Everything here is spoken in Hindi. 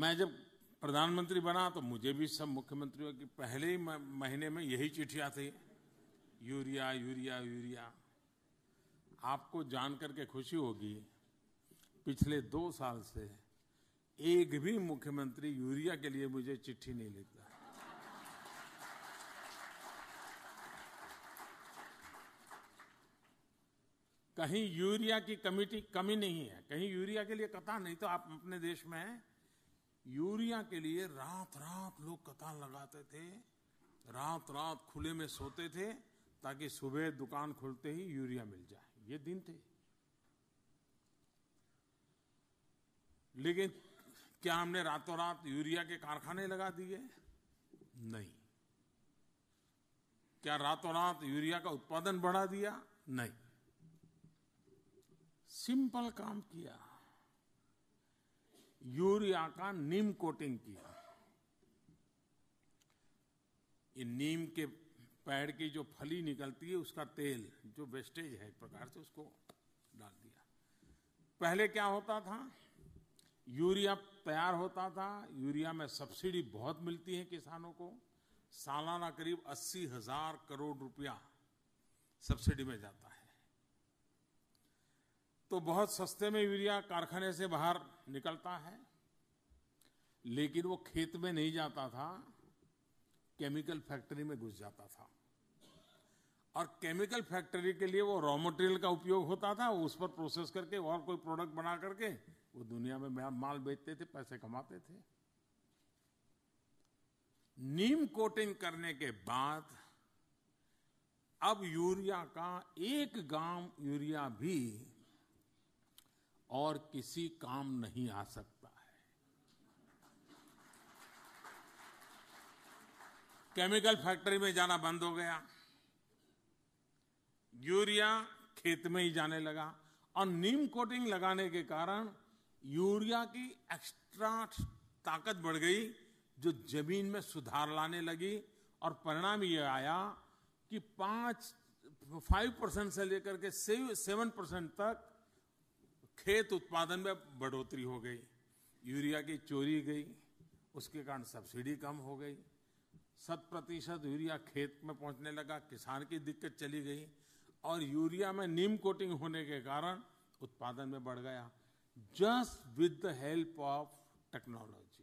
मैं जब प्रधानमंत्री बना तो मुझे भी सब मुख्यमंत्रियों की पहले ही महीने में यही चिट्ठियां थी यूरिया यूरिया यूरिया आपको जान करके खुशी होगी पिछले दो साल से एक भी मुख्यमंत्री यूरिया के लिए मुझे चिट्ठी नहीं लिखता कहीं यूरिया की कमिटी कमी नहीं है कहीं यूरिया के लिए कथा नहीं तो आप अपने देश में हैं यूरिया के लिए रात रात लोग कतार लगाते थे रात रात खुले में सोते थे ताकि सुबह दुकान खुलते ही यूरिया मिल जाए ये दिन थे लेकिन क्या हमने रातों रात यूरिया के कारखाने लगा दिए नहीं क्या रातों रात यूरिया का उत्पादन बढ़ा दिया नहीं सिंपल काम किया यूरिया का नीम कोटिंग किया ये नीम के पेड़ की जो फली निकलती है उसका तेल जो वेस्टेज है एक प्रकार से उसको डाल दिया पहले क्या होता था यूरिया तैयार होता था यूरिया में सब्सिडी बहुत मिलती है किसानों को सालाना करीब अस्सी हजार करोड़ रुपया सब्सिडी में जाता है तो बहुत सस्ते में यूरिया कारखाने से बाहर निकलता है लेकिन वो खेत में नहीं जाता था केमिकल फैक्ट्री में घुस जाता था और केमिकल फैक्ट्री के लिए वो रॉ मटेरियल का उपयोग होता था उस पर प्रोसेस करके और कोई प्रोडक्ट बना करके वो दुनिया में माल बेचते थे पैसे कमाते थे नीम कोटिंग करने के बाद अब यूरिया का एक ग्राम यूरिया भी और किसी काम नहीं आ सकता है केमिकल फैक्ट्री में जाना बंद हो गया यूरिया खेत में ही जाने लगा और नीम कोटिंग लगाने के कारण यूरिया की एक्स्ट्रा ताकत बढ़ गई जो जमीन में सुधार लाने लगी और परिणाम ये आया कि पांच फाइव परसेंट से लेकर के सेवन परसेंट तक खेत उत्पादन में बढ़ोतरी हो गई यूरिया की चोरी गई उसके कारण सब्सिडी कम हो गई शत प्रतिशत यूरिया खेत में पहुंचने लगा किसान की दिक्कत चली गई और यूरिया में नीम कोटिंग होने के कारण उत्पादन में बढ़ गया just with the help of technology